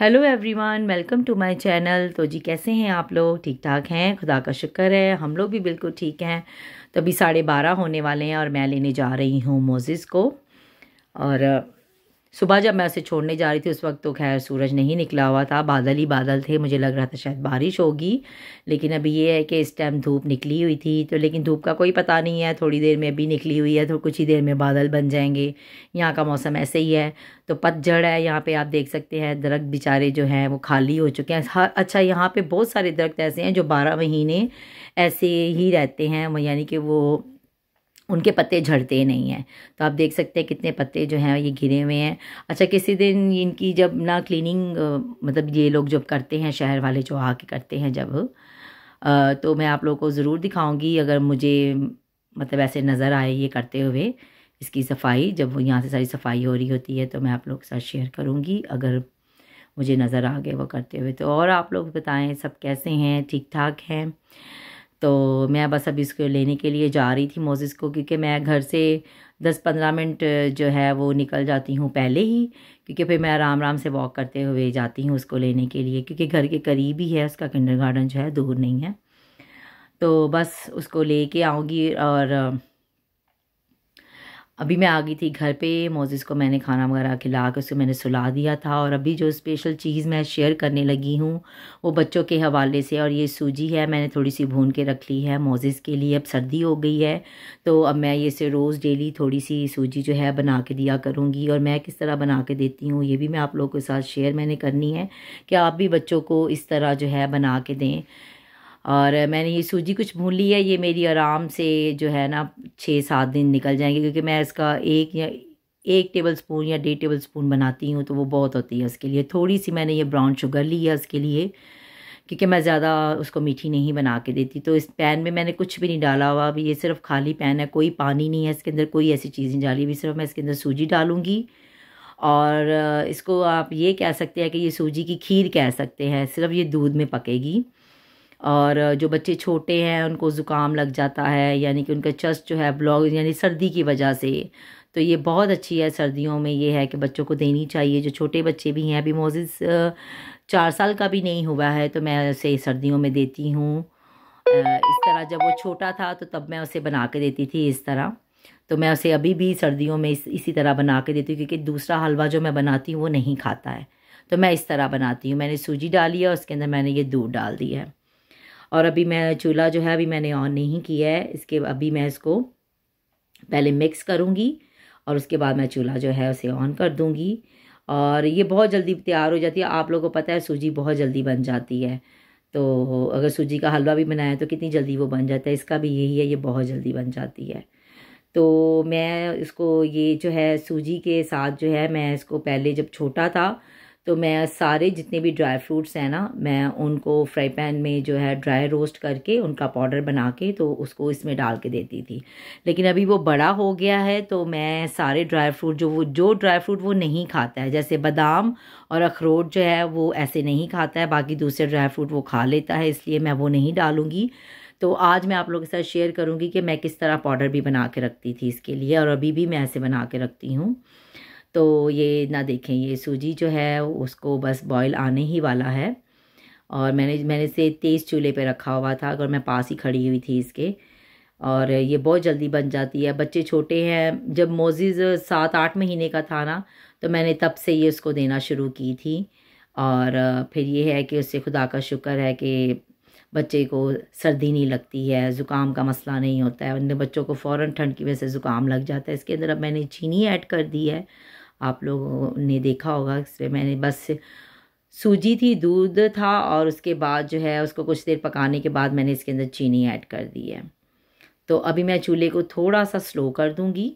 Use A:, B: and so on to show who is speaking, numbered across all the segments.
A: hello everyone welcome to my channel तो जी कैसे हैं आप लोग ठीक ठाक हैं खुदा का शुक्र है हम लोग भी बिल्कुल ठीक हैं तो अभी साढ़े बारह होने वाले हैं और मैं लेने जा रही हूँ मोजिज़ को और सुबह जब मैं उसे छोड़ने जा रही थी उस वक्त तो खैर सूरज नहीं निकला हुआ था बादल ही बादल थे मुझे लग रहा था शायद बारिश होगी लेकिन अभी ये है कि इस टाइम धूप निकली हुई थी तो लेकिन धूप का कोई पता नहीं है थोड़ी देर में अभी निकली हुई है तो कुछ ही देर में बादल बन जाएंगे यहाँ का मौसम ऐसे ही है तो पतझड़ है यहाँ पर आप देख सकते हैं दरख्त बेचारे जो हैं वो खाली हो चुके हैं अच्छा यहाँ पर बहुत सारे दरख्त ऐसे हैं जो बारह महीने ऐसे ही रहते हैं यानी कि वो उनके पत्ते झड़ते नहीं हैं तो आप देख सकते हैं कितने पत्ते जो हैं ये घिरे हुए हैं अच्छा किसी दिन इनकी जब ना क्लीनिंग मतलब ये लोग जब करते हैं शहर वाले जो आके करते हैं जब तो मैं आप लोगों को ज़रूर दिखाऊंगी अगर मुझे मतलब ऐसे नज़र आए ये करते हुए इसकी सफाई जब वो यहाँ से सारी सफाई हो रही होती है तो मैं आप लोग के साथ शेयर करूँगी अगर मुझे नज़र आ गए वो करते हुए तो और आप लोग बताएँ सब कैसे हैं ठीक ठाक हैं तो मैं बस अभी इसको लेने के लिए जा रही थी मोजिस को क्योंकि मैं घर से दस पंद्रह मिनट जो है वो निकल जाती हूँ पहले ही क्योंकि फिर मैं आराम आराम से वॉक करते हुए जाती हूँ उसको लेने के लिए क्योंकि घर के करीब ही है उसका किंडर गार्डन जो है दूर नहीं है तो बस उसको ले के आऊँगी और अभी मैं आ गई थी घर पे मोजिस को मैंने खाना वगैरह खिला के उसको मैंने सुला दिया था और अभी जो स्पेशल चीज़ मैं शेयर करने लगी हूँ वो बच्चों के हवाले से और ये सूजी है मैंने थोड़ी सी भून के रख ली है मोजिस के लिए अब सर्दी हो गई है तो अब मैं ये से रोज़ डेली थोड़ी सी सूजी जो है बना के दिया करूँगी और मैं किस तरह बना के देती हूँ ये भी मैं आप लोगों के साथ शेयर मैंने करनी है कि आप भी बच्चों को इस तरह जो है बना के दें और मैंने ये सूजी कुछ भून ली है ये मेरी आराम से जो है ना छः सात दिन निकल जाएंगे क्योंकि मैं इसका एक या एक टेबल स्पून या डेढ़ टेबल स्पून बनाती हूँ तो वो बहुत होती है उसके लिए थोड़ी सी मैंने ये ब्राउन शुगर ली है उसके लिए क्योंकि मैं ज़्यादा उसको मीठी नहीं बना के देती तो इस पैन में मैंने कुछ भी नहीं डाला हुआ अभी ये सिर्फ खाली पैन है कोई पानी नहीं है इसके अंदर कोई ऐसी चीज़ नहीं डाली अभी सिर्फ मैं इसके अंदर सूजी डालूँगी और इसको आप ये कह सकते हैं कि ये सूजी की खीर कह सकते हैं सिर्फ ये दूध में पकेगी और जो बच्चे छोटे हैं उनको ज़ुकाम लग जाता है यानी कि उनका चस्ट जो है ब्लॉग यानी सर्दी की वजह से तो ये बहुत अच्छी है सर्दियों में ये है कि बच्चों को देनी चाहिए जो छोटे बच्चे भी हैं अभी मोजिस चार साल का भी नहीं हुआ है तो मैं उसे सर्दियों में देती हूँ इस तरह जब वो छोटा था तो तब मैं उसे बना के देती थी इस तरह तो मैं उसे अभी भी सर्दियों में इस, इसी तरह बना के देती हूँ क्योंकि दूसरा हलवा जो मैं बनाती हूँ वो नहीं खाता है तो मैं इस तरह बनाती हूँ मैंने सूजी डाली है उसके अंदर मैंने ये दूध डाल दिया है और अभी मैं चूल्हा जो है अभी मैंने ऑन नहीं किया है इसके अभी मैं इसको पहले मिक्स करूँगी और उसके बाद मैं चूल्हा जो है उसे ऑन कर दूँगी और ये बहुत जल्दी तैयार हो जाती है आप लोगों को पता है सूजी बहुत जल्दी बन जाती है तो अगर सूजी का हलवा भी बनाया तो कितनी जल्दी वो बन जाता है इसका भी यही है ये बहुत जल्दी बन जाती है तो मैं इसको ये जो है सूजी के साथ जो है मैं इसको पहले जब छोटा था तो मैं सारे जितने भी ड्राई फ्रूट्स हैं ना मैं उनको फ्राई पैन में जो है ड्राई रोस्ट करके उनका पाउडर बना के तो उसको इसमें डाल के देती थी लेकिन अभी वो बड़ा हो गया है तो मैं सारे ड्राई फ्रूट जो वो जो ड्राई फ्रूट वो नहीं खाता है जैसे बादाम और अखरोट जो है वो ऐसे नहीं खाता है बाकी दूसरे ड्राई फ्रूट वो खा लेता है इसलिए मैं वो नहीं डालूँगी तो आज मैं आप लोगों के साथ शेयर करूँगी कि मैं किस तरह पाउडर भी बना के रखती थी इसके लिए और अभी भी मैं ऐसे बना के रखती हूँ तो ये ना देखें ये सूजी जो है उसको बस बॉयल आने ही वाला है और मैंने मैंने इसे तेज़ चूल्हे पे रखा हुआ था अगर मैं पास ही खड़ी हुई थी इसके और ये बहुत जल्दी बन जाती है बच्चे छोटे हैं जब मोजिज़ सात आठ महीने का था ना तो मैंने तब से ये उसको देना शुरू की थी और फिर ये है कि उससे खुदा का शुक्र है कि बच्चे को सर्दी नहीं लगती है ज़ुकाम का मसला नहीं होता है उन बच्चों को फ़ौर ठंड की वजह से ज़ुकाम लग जाता है इसके अंदर अब मैंने चीनी ऐड कर दी है आप लोगों ने देखा होगा इसमें मैंने बस सूजी थी दूध था और उसके बाद जो है उसको कुछ देर पकाने के बाद मैंने इसके अंदर चीनी ऐड कर दी है तो अभी मैं चूल्हे को थोड़ा सा स्लो कर दूँगी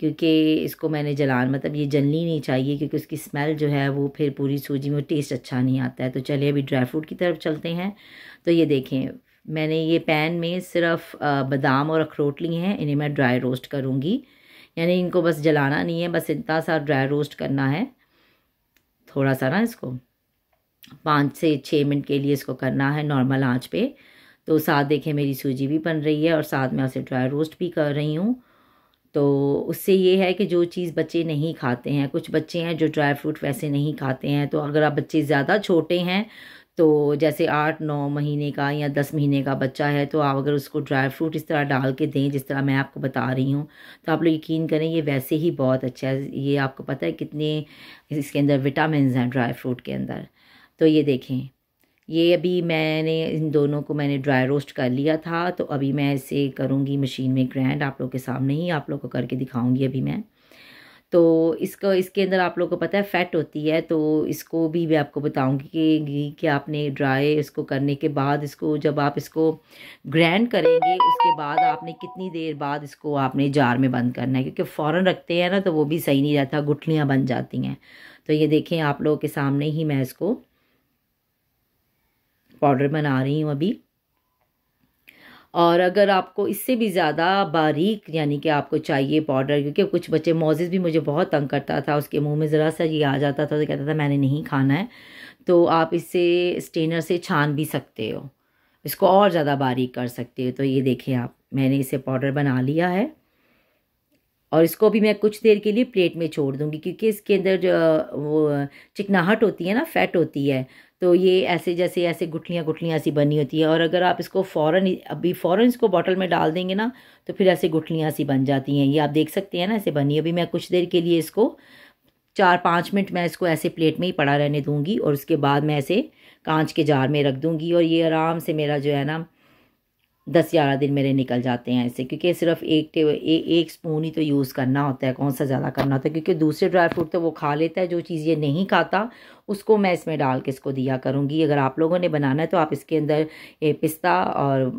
A: क्योंकि इसको मैंने जलान मतलब ये जलनी नहीं चाहिए क्योंकि उसकी स्मेल जो है वो फिर पूरी सूजी में टेस्ट अच्छा नहीं आता है तो चलिए अभी ड्राई फ्रूट की तरफ चलते हैं तो ये देखें मैंने ये पैन में सिर्फ बादाम और अखरोट लिए हैं इन्हें मैं ड्राई रोस्ट करूँगी यानी इनको बस जलाना नहीं है बस इतना सा ड्राई रोस्ट करना है थोड़ा सा ना इसको पाँच से छः मिनट के लिए इसको करना है नॉर्मल आंच पे तो साथ देखें मेरी सूजी भी बन रही है और साथ में उसे ड्राई रोस्ट भी कर रही हूँ तो उससे ये है कि जो चीज़ बच्चे नहीं खाते हैं कुछ बच्चे हैं जो ड्राई फ्रूट वैसे नहीं खाते हैं तो अगर आप बच्चे ज़्यादा छोटे हैं तो जैसे आठ नौ महीने का या दस महीने का बच्चा है तो आप अगर उसको ड्राई फ्रूट इस तरह डाल के दें जिस तरह मैं आपको बता रही हूँ तो आप लोग यकीन करें ये वैसे ही बहुत अच्छा है ये आपको पता है कितने इसके अंदर विटामिन हैं ड्राई फ्रूट के अंदर तो ये देखें ये अभी मैंने इन दोनों को मैंने ड्राई रोस्ट कर लिया था तो अभी मैं इसे करूँगी मशीन में ग्रैंड आप लोग के सामने ही आप लोग को करके दिखाऊँगी अभी मैं तो इसको इसके अंदर आप लोग को पता है फैट होती है तो इसको भी मैं आपको बताऊंगी कि घी के आपने ड्राई इसको करने के बाद इसको जब आप इसको ग्रैंड करेंगे उसके बाद आपने कितनी देर बाद इसको आपने जार में बंद करना है क्योंकि फ़ौर रखते हैं ना तो वो भी सही नहीं रहता गुठलियाँ बन जाती हैं तो ये देखें आप लोगों के सामने ही मैं इसको पाउडर बना रही हूँ अभी और अगर आपको इससे भी ज़्यादा बारीक यानी कि आपको चाहिए पाउडर क्योंकि कुछ बच्चे मोजेज़ भी मुझे बहुत तंग करता था उसके मुंह में ज़रा सा ये आ जाता था तो कहता था मैंने नहीं खाना है तो आप इसे स्टेनर से छान भी सकते हो इसको और ज़्यादा बारीक कर सकते हो तो ये देखें आप मैंने इसे पाउडर बना लिया है और इसको भी मैं कुछ देर के लिए प्लेट में छोड़ दूंगी क्योंकि इसके अंदर जो वो चिकनाहट होती है ना फैट होती है तो ये ऐसे जैसे ऐसे गुठलियाँ गुटलियाँ सी बनी होती है और अगर आप इसको फ़ौर अभी फ़ौरन इसको बॉटल में डाल देंगे ना तो फिर ऐसे गुठलियाँ सी बन जाती हैं ये आप देख सकते हैं ना ऐसे बनी अभी मैं कुछ देर के लिए इसको चार पाँच मिनट मैं इसको ऐसे प्लेट में ही पड़ा रहने दूँगी और उसके बाद मैं ऐसे कांच के जार में रख दूँगी और ये आराम से मेरा जो है ना दस ग्यारह दिन मेरे निकल जाते हैं ऐसे क्योंकि सिर्फ एक टेबल एक स्पून ही तो यूज़ करना होता है कौन सा ज़्यादा करना होता है क्योंकि दूसरे ड्राई फ्रूट तो वो खा लेता है जो चीज़ ये नहीं खाता उसको मैं इसमें डाल के इसको दिया करूँगी अगर आप लोगों ने बनाना है तो आप इसके अंदर ये पिस्ता और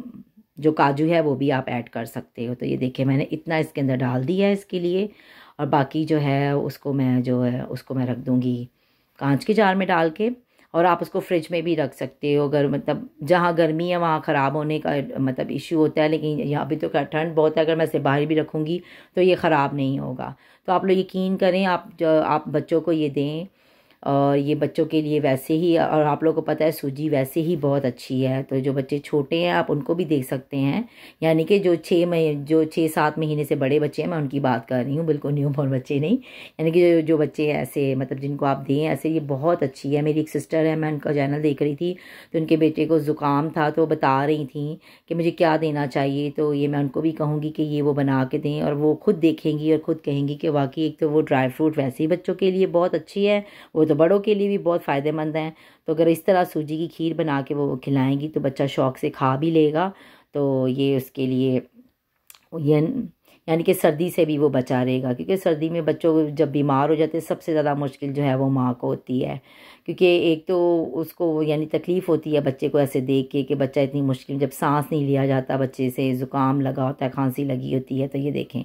A: जो काजू है वो भी आप ऐड कर सकते हो तो ये देखिए मैंने इतना इसके अंदर डाल दिया है इसके लिए और बाकी जो है उसको मैं जो है उसको मैं रख दूँगी कांच के जार में डाल के और आप उसको फ्रिज में भी रख सकते हो अगर मतलब जहाँ गर्मी है वहाँ ख़राब होने का मतलब इशू होता है लेकिन यहाँ भी तो ठंड बहुत है अगर मैं इसे बाहर भी रखूँगी तो ये ख़राब नहीं होगा तो आप लोग यकीन करें आप आप बच्चों को ये दें और ये बच्चों के लिए वैसे ही और आप लोगों को पता है सूजी वैसे ही बहुत अच्छी है तो जो बच्चे छोटे हैं आप उनको भी देख सकते हैं यानी कि जो छः मही जो छः सात महीने से बड़े बच्चे हैं मैं उनकी बात कर रही हूँ बिल्कुल न्यू बॉर्न बच्चे नहीं यानी कि जो जो बच्चे ऐसे मतलब जिनको आप दें ऐसे ये बहुत अच्छी है मेरी एक सिस्टर है मैं उनका चैनल देख रही थी तो उनके बेटे को ज़ुकाम था तो बता रही थी कि मुझे क्या देना चाहिए तो ये मैं उनको भी कहूँगी कि ये वो बना के दें और वो खुद देखेंगी और ख़ुद कहेंगी कि वाकई एक तो वो ड्राई फ्रूट वैसे ही बच्चों के लिए बहुत अच्छी है वो तो बड़ों के लिए भी बहुत फ़ायदेमंद हैं तो अगर इस तरह सूजी की खीर बना के वो खिलाएंगी तो बच्चा शौक से खा भी लेगा तो ये उसके लिए ये यानी कि सर्दी से भी वो बचा रहेगा क्योंकि सर्दी में बच्चों जब बीमार हो जाते हैं सबसे ज़्यादा मुश्किल जो है वो माँ को होती है क्योंकि एक तो उसको यानी तकलीफ़ होती है बच्चे को ऐसे देख के कि बच्चा इतनी मुश्किल जब सांस नहीं लिया जाता बच्चे से ज़ुकाम लगा होता है खांसी लगी होती है तो ये देखें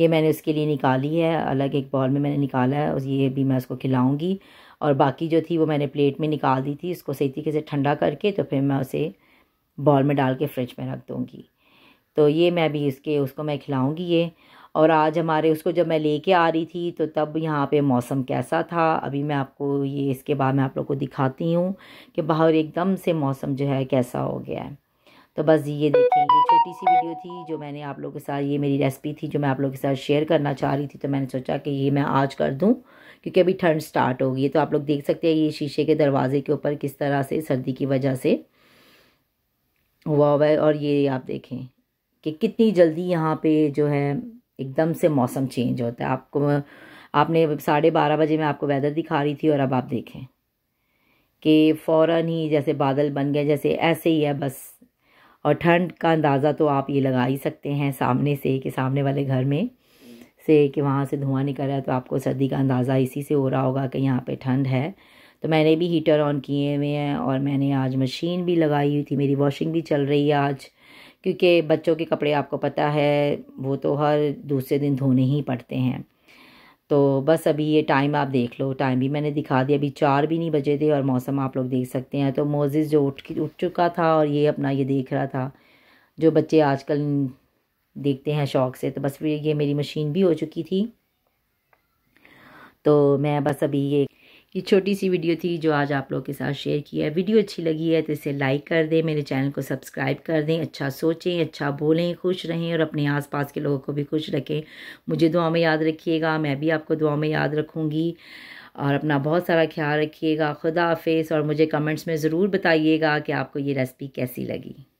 A: ये मैंने उसके लिए निकाली है अलग एक बॉल में मैंने निकाला है और ये भी मैं उसको खिलाऊँगी और बाकी जो थी वो मैंने प्लेट में निकाल दी थी उसको सही तरीके से ठंडा करके तो फिर मैं उसे बॉल में डाल के फ्रिज में रख दूँगी तो ये मैं अभी इसके उसको मैं खिलाऊँगी ये और आज हमारे उसको जब मैं लेके आ रही थी तो तब यहाँ पे मौसम कैसा था अभी मैं आपको ये इसके बाद मैं आप लोग को दिखाती हूँ कि बाहर एकदम से मौसम जो है कैसा हो गया है तो बस ये देखें ये छोटी सी वीडियो थी जो मैंने आप लोगों के साथ ये मेरी रेसिपी थी जो मैं आप लोगों के साथ शेयर करना चाह रही थी तो मैंने सोचा कि ये मैं आज कर दूँ क्योंकि अभी ठंड स्टार्ट हो गई है तो आप लोग देख सकते हैं ये शीशे के दरवाजे के ऊपर किस तरह से सर्दी की वजह से हुआ हुआ है और ये आप देखें कि कितनी जल्दी यहाँ पे जो है एकदम से मौसम चेंज होता है आपको आपने साढ़े बारह बजे मैं आपको वेदर दिखा रही थी और अब आप देखें कि फ़ौर ही जैसे बादल बन गए जैसे ऐसे ही है बस और ठंड का अंदाज़ा तो आप ये लगा ही सकते हैं सामने से कि सामने वाले घर में से कि वहाँ से धुआं निकल रहा है तो आपको सर्दी का अंदाज़ा इसी से हो रहा होगा कि यहाँ पे ठंड है तो मैंने भी हीटर ऑन किए हुए हैं और मैंने आज मशीन भी लगाई हुई थी मेरी वॉशिंग भी चल रही है आज क्योंकि बच्चों के कपड़े आपको पता है वो तो हर दूसरे दिन धोने ही पड़ते हैं तो बस अभी ये टाइम आप देख लो टाइम भी मैंने दिखा दिया अभी चार भी नहीं बजे थे और मौसम आप लोग देख सकते हैं तो मोजिस जो उठ उठ चुका था और ये अपना ये देख रहा था जो बच्चे आजकल देखते हैं शौक से तो बस ये मेरी मशीन भी हो चुकी थी तो मैं बस अभी ये ये छोटी सी वीडियो थी जो आज आप लोगों के साथ शेयर की है वीडियो अच्छी लगी है तो इसे लाइक कर दें मेरे चैनल को सब्सक्राइब कर दें अच्छा सोचें अच्छा बोलें खुश रहें और अपने आसपास के लोगों को भी खुश रखें मुझे दुआ में याद रखिएगा मैं भी आपको दुआ में याद रखूँगी और अपना बहुत सारा ख्याल रखिएगा खुदा हाफिज़ और मुझे कमेंट्स में ज़रूर बताइएगा कि आपको ये रेसिपी कैसी लगी